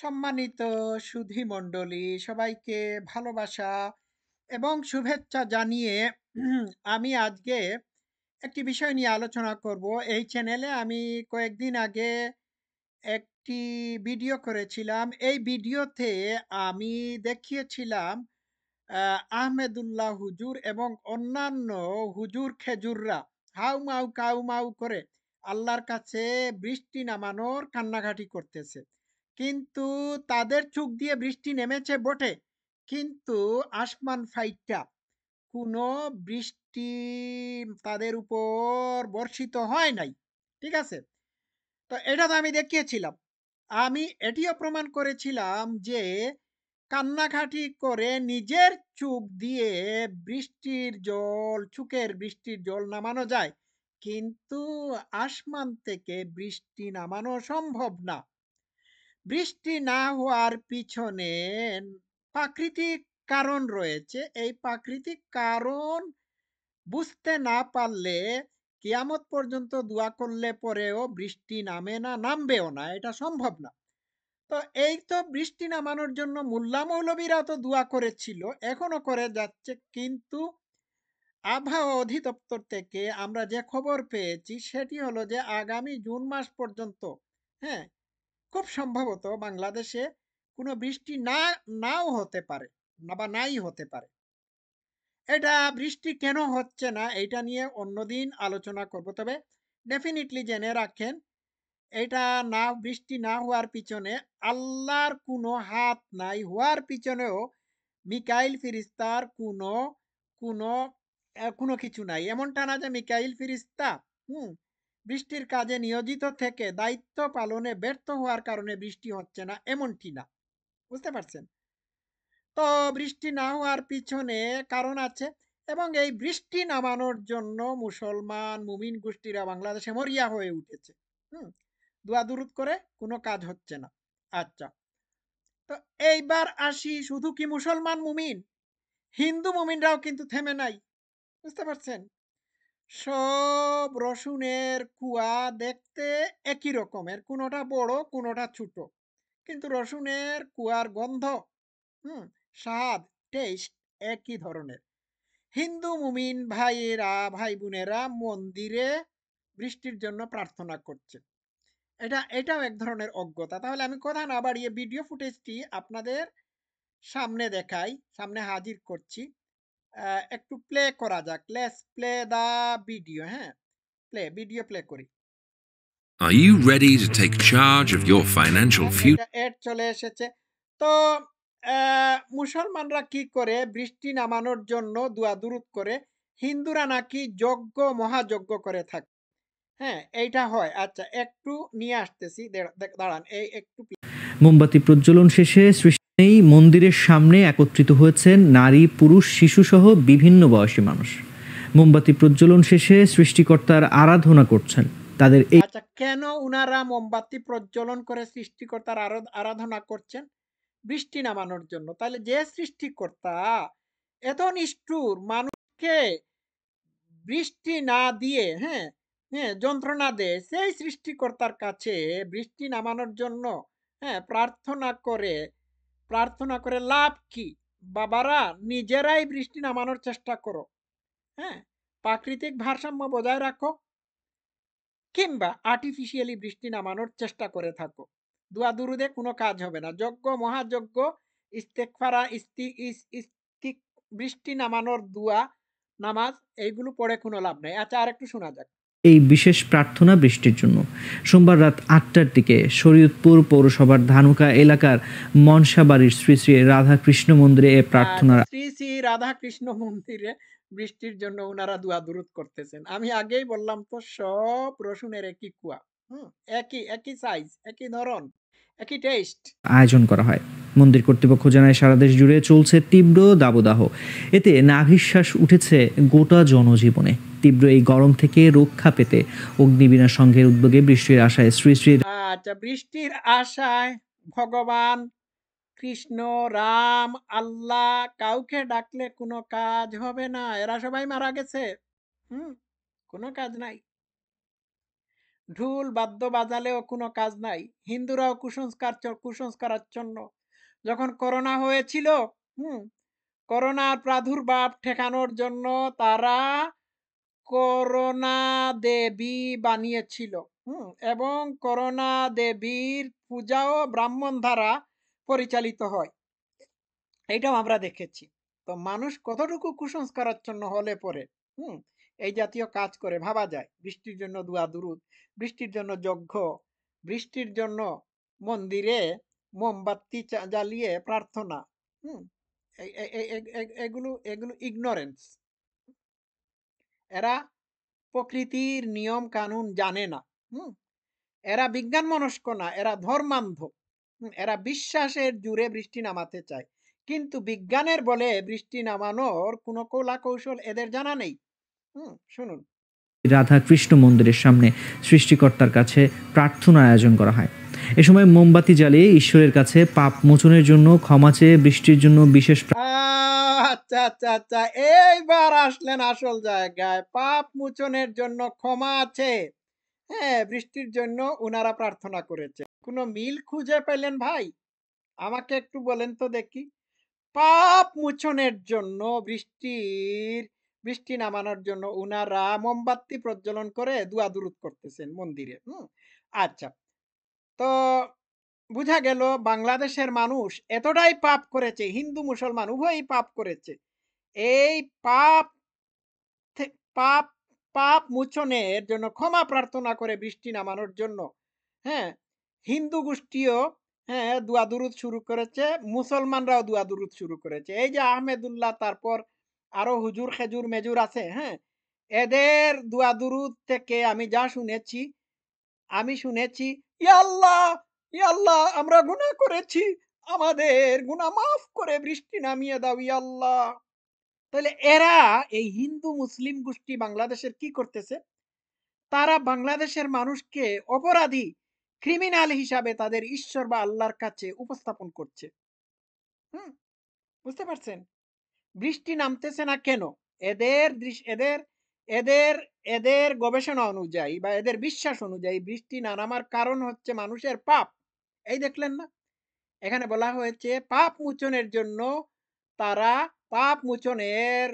সম্মানিত সুধী মণ্ডলী সবাইকে ভালোবাসা এবং শুভেচ্ছা জানিয়ে আমি আজকে একটি বিষয় নিয়ে আলোচনা করব এই চ্যানেলে আমি কয়েকদিন আগে একটি ভিডিও করেছিলাম এই ভিডিওতে আমি দেখিয়েছিলাম আহমেদুল্লাহ হুজুর এবং অন্যান্য হুজুর খেজুররা হাউ মাউ কাউ মাউ করে আল্লাহর কাছে বৃষ্টি নামানোর কান্নাঘাটি করতেছে কিন্তু তাদের চোখ দিয়ে বৃষ্টি নেমেছে বটে কিন্তু আসমান ফাইটটা কোনো বৃষ্টি তাদের উপর বর্ষিত হয় নাই ঠিক আছে তো এটা তো আমি দেখিয়েছিলাম আমি এটিও প্রমাণ করেছিলাম যে কান্নাঘাটি করে নিজের চুপ দিয়ে বৃষ্টির জল চুকের বৃষ্টির জল নামানো যায় কিন্তু আসমান থেকে বৃষ্টি নামানো সম্ভব না বৃষ্টি না হওয়ার পিছনে প্রাকৃতিক কারণ রয়েছে এই প্রাকৃতিক কারণ বুঝতে না পারলে কিয়ামত পর্যন্ত দোয়া করলে পরেও বৃষ্টি নামে না নামবেও না এটা সম্ভব না তো এই তো বৃষ্টি নামানোর জন্য মোল্লা মৌলবীরা তো দোয়া করেছিল এখনও করে যাচ্ছে কিন্তু আবহাওয়া অধিদপ্তর থেকে আমরা যে খবর পেয়েছি সেটি হলো যে আগামী জুন মাস পর্যন্ত হ্যাঁ খুব সম্ভবত বাংলাদেশে কোনো বৃষ্টি না নাও হতে পারে বা নাই হতে পারে এটা বৃষ্টি কেন হচ্ছে না এটা নিয়ে অন্যদিন আলোচনা করব তবে ডেফিনেটলি জেনে রাখেন এটা না বৃষ্টি না হওয়ার পিছনে আল্লাহর কোনো হাত নাই হওয়ার পিছনেও মিকাইল ফিরিস্তার কোনো কোনো কোনো কিছু নাই এমনটা না যে মিকাইল ফিরিস্তা হুম বৃষ্টির কাজে নিয়োজিত থেকে দায়িত্ব পালনে ব্যর্থ হওয়ার কারণে বৃষ্টি হচ্ছে না এমনটি না বুঝতে পারছেন তো বৃষ্টি না হওয়ার পিছনে কারণ আছে এবং এই বৃষ্টি নামানোর জন্য মুসলমান মুমিন গোষ্ঠীরা বাংলাদেশে মরিয়া হয়ে উঠেছে হুম দুরুত করে কোনো কাজ হচ্ছে না আচ্ছা তো এইবার আসি শুধু কি মুসলমান মুমিন হিন্দু মুমিনরাও কিন্তু থেমে নাই বুঝতে পারছেন সব রসুনের কুয়া দেখতে একই রকমের কোনোটা বড় কোনোটা ছোট কিন্তু রসুনের কুয়ার গন্ধ হুম স্বাদ টেস্ট একই ধরনের হিন্দু মুমিন ভাইয়েরা ভাই বোনেরা মন্দিরে বৃষ্টির জন্য প্রার্থনা করছে এটা এটাও এক ধরনের অজ্ঞতা তাহলে আমি কথা না বাড়িয়ে ভিডিও ফুটেজটি আপনাদের সামনে দেখাই সামনে হাজির করছি একটু প্লে করা যাক লেটস প্লে দা ভিডিও হ্যাঁ প্লে ভিডিও প্লে করি are you ready to take charge of your financial future add চলে এসেছে তো মুসলমানরা কি করে বৃষ্টি নামানোর জন্য দোয়া দুরুদ করে হিন্দুরা নাকি যজ্ঞ মহাযজ্ঞ করে থাকে হ্যাঁ এইটা হয় আচ্ছা একটু নিয়ে আসতেছি দাঁড়ান এই একটু মোমবাতি প্রজ্বলন শেষে এই মন্দিরের সামনে একত্রিত হয়েছেন নারী পুরুষ শিশুসহ বিভিন্ন বয়সী মানুষ মোমবাতি প্রজ্বলন শেষে সৃষ্টিকর্তার আরাধনা করছেন তাদের এই আচ্ছা কেন উনারা মোমবাতি প্রজ্বলন করে সৃষ্টিকর্তার আরাধনা করছেন বৃষ্টি নামানোর জন্য তাহলে যে সৃষ্টিকর্তা এত নিষ্ঠুর মানুষকে বৃষ্টি না দিয়ে হ্যাঁ হ্যাঁ যন্ত্রণা দেয় সেই সৃষ্টিকর্তার কাছে বৃষ্টি নামানোর জন্য হ্যাঁ প্রার্থনা করে প্রার্থনা করে লাভ কি বাবারা নিজেরাই বৃষ্টি নামানোর চেষ্টা করো হ্যাঁ প্রাকৃতিক ভারসাম্য বজায় রাখো কিংবা আর্টিফিশিয়ালি বৃষ্টি নামানোর চেষ্টা করে থাকো দুয়া দুরুদে কোনো কাজ হবে না যজ্ঞ মহাযজ্ঞ ইস্তেকফারা ইস্তি ইস্তি বৃষ্টি নামানোর দুয়া নামাজ এইগুলো পড়ে কোনো লাভ নেই আচ্ছা আর একটু শোনা যাক এই বিশেষ প্রার্থনা বৃষ্টির জন্য সোমবার রাত আটটার দিকে শরীয়তপুর পৌরসভার ধানুকা এলাকার মনসাবাড়ির শ্রী শ্রী রাধাকৃষ্ণ মন্দিরে এ প্রার্থনা শ্রী শ্রী রাধাকৃষ্ণ মন্দিরে বৃষ্টির জন্য ওনারা দুয়া দূর করতেছেন আমি আগেই বললাম তো সব রসুনের একই কুয়া হুম একই একই সাইজ একই ধরন একই টেস্ট আয়োজন করা হয় মন্দির কর্তৃপক্ষ জানায় সারা দেশ জুড়ে চলছে তীব্র দাবদাহ এতে নাভিশ্বাস উঠেছে গোটা জনজীবনে তীব্র এই গরম থেকে রক্ষা পেতে অগ্নিবীণা সংঘের উদ্যোগে বৃষ্টির আশায় শ্রী শ্রী আচ্ছা বৃষ্টির আশায় ভগবান কৃষ্ণ রাম আল্লাহ কাউকে ডাকলে কোনো কাজ হবে না এরা সবাই মারা গেছে হুম কোনো কাজ নাই ঢুল বাদ্য বাজালেও কোনো কাজ নাই হিন্দুরাও কুসংস্কার কুসংস্কারের জন্য যখন করোনা হয়েছিল হুম করোনার প্রাদুর্ভাব ঠেকানোর জন্য তারা করোনা দেবী বানিয়েছিল হুম এবং করোনা দেবীর পূজাও ব্রাহ্মণ দ্বারা পরিচালিত হয় এটাও আমরা দেখেছি তো মানুষ কতটুকু কুসংস্কারাচ্ছন্ন হলে পরে হুম এই জাতীয় কাজ করে ভাবা যায় বৃষ্টির জন্য দুয়া দুরুদ বৃষ্টির জন্য যজ্ঞ বৃষ্টির জন্য মন্দিরে মোমবাতি জ্বালিয়ে প্রার্থনা হুম এগুলো এগুলো ইগনোরেন্স এরা প্রকৃতির নিয়ম কানুন জানে না হুম এরা বিজ্ঞান মনস্ক না এরা ধর্মান্ধ এরা বিশ্বাসের জুড়ে বৃষ্টি নামাতে চায় কিন্তু বিজ্ঞানের বলে বৃষ্টি নামানোর কোনো কলা কৌশল এদের জানা নেই রাধা কৃষ্ণ মন্দিরের সামনে সৃষ্টিকর্তার কাছে প্রার্থনা আয়োজন করা হয় এ সময় মোমবাতি জ্বালিয়ে ঈশ্বরের কাছে পাপ মোচনের জন্য ক্ষমা চেয়ে বৃষ্টির জন্য বিশেষ আচ্ছা আচ্ছা আচ্ছা এইবার আসলেন আসল জায়গায় পাপ মোচনের জন্য ক্ষমা আছে হ্যাঁ বৃষ্টির জন্য ওনারা প্রার্থনা করেছে কোনো মিল খুঁজে পেলেন ভাই আমাকে একটু বলেন তো দেখি পাপ মোচনের জন্য বৃষ্টির বৃষ্টি নামানোর জন্য উনারা মোমবাতি প্রজ্বলন করে দুয়া দুরুত করতেছেন মন্দিরে আচ্ছা তো বুঝা গেল বাংলাদেশের মানুষ এতটাই পাপ করেছে হিন্দু মুসলমান উভয়ই পাপ করেছে এই পাপ পাপ পাপ মোচনের জন্য ক্ষমা প্রার্থনা করে বৃষ্টি নামানোর জন্য হ্যাঁ হিন্দু গোষ্ঠীও হ্যাঁ দুয়াদুরুদ শুরু করেছে মুসলমানরাও দুয়াদুরুদ শুরু করেছে এই যে আহমেদুল্লাহ তারপর আরো হুজুর খেজুর মেজুর আছে হ্যাঁ এদের দুয়া দুরুদ থেকে আমি যা শুনেছি আমি শুনেছি ইয়াল্লাহ ইয়াল্লাহ আমরা গুণা করেছি আমাদের গুনা মাফ করে বৃষ্টি নামিয়ে দাও ইয়াল্লাহ তাহলে এরা এই হিন্দু মুসলিম গোষ্ঠী বাংলাদেশের কি করতেছে তারা বাংলাদেশের মানুষকে অপরাধী ক্রিমিনাল হিসাবে তাদের ঈশ্বর বা আল্লাহর কাছে উপস্থাপন করছে হুম বুঝতে পারছেন বৃষ্টি নামতেছে না কেন এদের এদের এদের এদের গবেষণা অনুযায়ী বা এদের বিশ্বাস অনুযায়ী বৃষ্টি না নামার কারণ হচ্ছে মানুষের পাপ এই দেখলেন না এখানে বলা হয়েছে পাপ মোচনের জন্য তারা পাপ মোচনের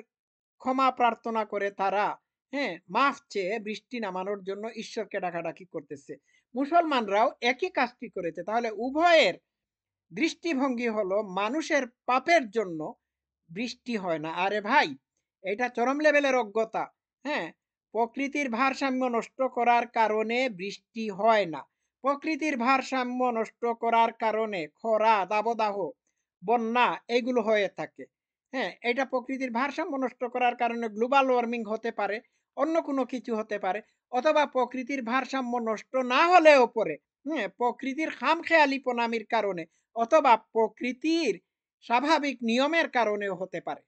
ক্ষমা প্রার্থনা করে তারা হ্যাঁ মাফ চেয়ে বৃষ্টি নামানোর জন্য ঈশ্বরকে ডাকাডাকি করতেছে মুসলমানরাও একই কাজটি করেছে তাহলে উভয়ের দৃষ্টিভঙ্গি হলো মানুষের পাপের জন্য বৃষ্টি হয় না আরে ভাই এটা চরম লেভেলের অজ্ঞতা হ্যাঁ প্রকৃতির ভারসাম্য নষ্ট করার কারণে বৃষ্টি হয় না প্রকৃতির ভারসাম্য নষ্ট করার কারণে খরা দাবদাহ বন্যা এগুলো হয়ে থাকে হ্যাঁ এটা প্রকৃতির ভারসাম্য নষ্ট করার কারণে গ্লোবাল ওয়ার্মিং হতে পারে অন্য কোনো কিছু হতে পারে অথবা প্রকৃতির ভারসাম্য নষ্ট না হলেও পরে হ্যাঁ প্রকৃতির খামখেয়ালিপনামির কারণে অথবা প্রকৃতির স্বাভাবিক নিয়মের কারণেও হতে পারে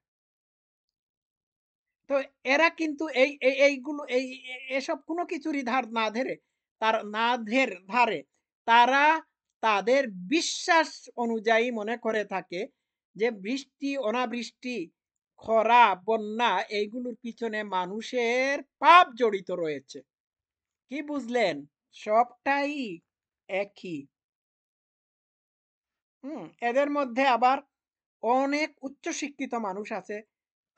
তো এরা কিন্তু এই এইগুলো এই এসব কোনো কিছুরই ধার না ধরে তার না ধের ধারে তারা তাদের বিশ্বাস অনুযায়ী মনে করে থাকে যে বৃষ্টি অনাবৃষ্টি খরা বন্যা এইগুলোর পিছনে মানুষের পাপ জড়িত রয়েছে কি বুঝলেন সবটাই একই হুম এদের মধ্যে আবার অনেক উচ্চ শিক্ষিত মানুষ আছে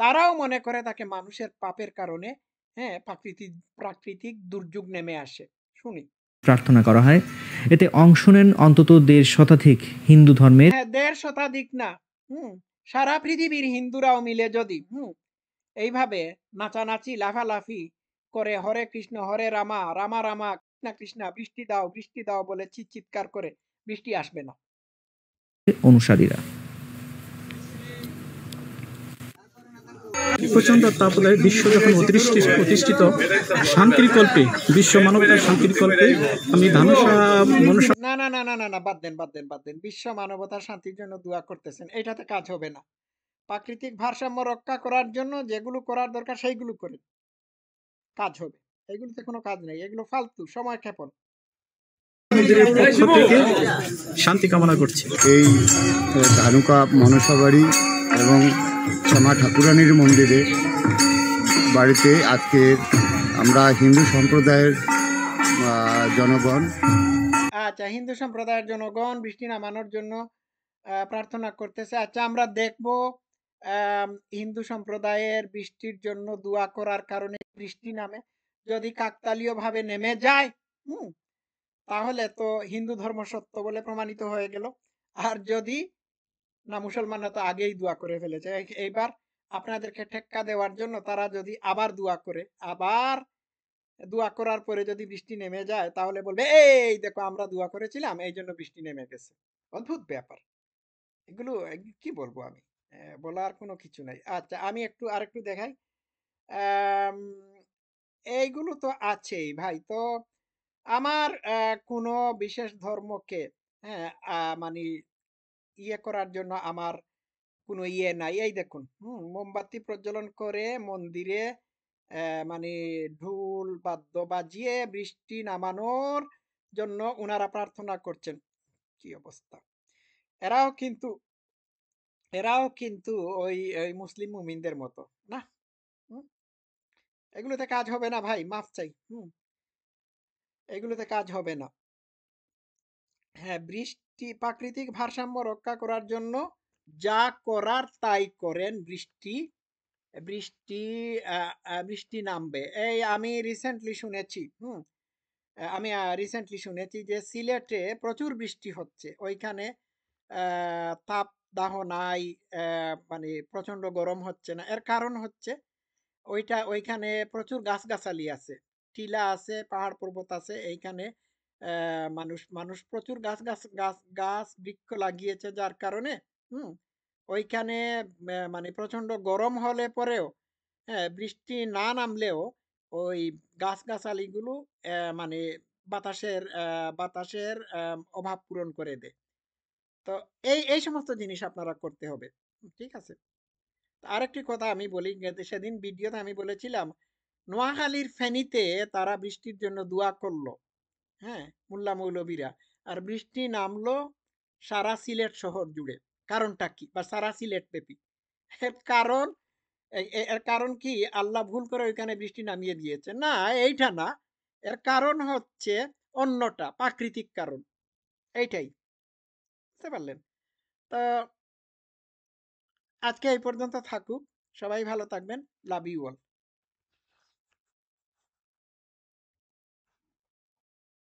তারাও মনে করে তাকে মানুষের পাপের কারণে হ্যাঁ প্রাকৃতিক প্রাকৃতিক দুর্যোগ নেমে আসে শুনি প্রার্থনা করা হয় এতে অংশ নেন অন্তত দেড় শতাধিক হিন্দু ধর্মের হ্যাঁ, দেড় শতাধিক না হুম সারা পৃথিবীর হিন্দুরাও মিলে যদি হুম এইভাবে নাচানাচি লাফালাফি করে হরে কৃষ্ণ হরে রামা রামা রামা কৃষ্ণা কৃষ্ণা বৃষ্টি দাও বৃষ্টি দাও বলে চিৎকার করে বৃষ্টি আসবে না অনুসারীরা প্রচন্ড তাপদায় বিশ্ব যখন অতিষ্ঠ প্রতিষ্ঠিত শান্তির কল্পে বিশ্ব মানবতার শান্তির কল্পে আমি ধানুষা মনুষা না না না না না না বাদ দেন বাদ দেন বাদ দেন বিশ্ব মানবতার শান্তির জন্য দোয়া করতেছেন এটাতে কাজ হবে না প্রাকৃতিক ভারসাম্য রক্ষা করার জন্য যেগুলো করার দরকার সেইগুলো করে কাজ হবে এগুলোতে কোনো কাজ নেই এগুলো ফালতু সময় ক্ষেপণ শান্তি কামনা করছে এই ধানুকা মনসাবাড়ি এবং ক্ষমা ঠাকুরানির মন্দিরে বাড়িতে আজকে আমরা হিন্দু সম্প্রদায়ের জনগণ আচ্ছা হিন্দু সম্প্রদায়ের জনগণ বৃষ্টি নামানোর জন্য প্রার্থনা করতেছে আচ্ছা আমরা দেখব হিন্দু সম্প্রদায়ের বৃষ্টির জন্য দোয়া করার কারণে বৃষ্টি নামে যদি কাকতালীয়ভাবে নেমে যায় হুম তাহলে তো হিন্দু ধর্ম সত্য বলে প্রমাণিত হয়ে গেল আর যদি না মুসলমানরা তো আগেই দোয়া করে ফেলেছে এইবার আপনাদেরকে ঠেক্কা দেওয়ার জন্য তারা যদি আবার দোয়া করে আবার দোয়া করার পরে যদি বৃষ্টি নেমে যায় তাহলে বলবে এই দেখো আমরা দোয়া করেছিলাম এই জন্য বৃষ্টি নেমে গেছে অদ্ভুত ব্যাপার এগুলো কি বলবো আমি বলার কোনো কিছু নাই আচ্ছা আমি একটু আর একটু দেখাই এইগুলো তো আছেই ভাই তো আমার কোনো বিশেষ ধর্মকে হ্যাঁ মানে ইয়ে করার জন্য আমার কোনো ইয়ে নাই এই দেখুন হুম মোমবাতি প্রজ্বলন করে মন্দিরে মানে ঢোল বাদ্য বাজিয়ে বৃষ্টি নামানোর জন্য ওনারা প্রার্থনা করছেন কি অবস্থা এরাও কিন্তু এরাও কিন্তু ওই ওই মুসলিম মুমিনদের মতো না এগুলোতে কাজ হবে না ভাই মাফ চাই হুম এগুলোতে কাজ হবে না হ্যাঁ বৃষ্টি প্রাকৃতিক ভারসাম্য রক্ষা করার জন্য যা করার তাই করেন বৃষ্টি বৃষ্টি বৃষ্টি নামবে এই আমি রিসেন্টলি শুনেছি হুম আমি রিসেন্টলি শুনেছি যে সিলেটে প্রচুর বৃষ্টি হচ্ছে ওইখানে তাপ দাহ নাই মানে প্রচণ্ড গরম হচ্ছে না এর কারণ হচ্ছে ওইটা ওইখানে প্রচুর গাছগাছালি আছে টিলা আছে পাহাড় পর্বত আছে এইখানে মানুষ মানুষ প্রচুর গাছ গাছ গাছ গাছ বৃক্ষ লাগিয়েছে যার কারণে হুম ওইখানে মানে প্রচণ্ড গরম হলে পরেও হ্যাঁ বৃষ্টি না নামলেও ওই গাছগাছালিগুলো মানে বাতাসের বাতাসের অভাব পূরণ করে দেয় তো এই এই সমস্ত জিনিস আপনারা করতে হবে ঠিক আছে আরেকটি কথা আমি বলি সেদিন ভিডিওতে আমি বলেছিলাম নোয়াখালীর ফেনীতে তারা বৃষ্টির জন্য দোয়া করলো হ্যাঁ মোল্লা মৌলবীরা আর বৃষ্টি নামলো সারা সিলেট শহর জুড়ে কারণটা কি বা সারা সিলেট পেপি এর কারণ এর কারণ কি আল্লাহ ভুল করে ওইখানে বৃষ্টি নামিয়ে দিয়েছে না এইটা না এর কারণ হচ্ছে অন্যটা প্রাকৃতিক কারণ এইটাই বুঝতে পারলেন তো আজকে এই পর্যন্ত থাকুক সবাই ভালো থাকবেন লাভ ইউ অল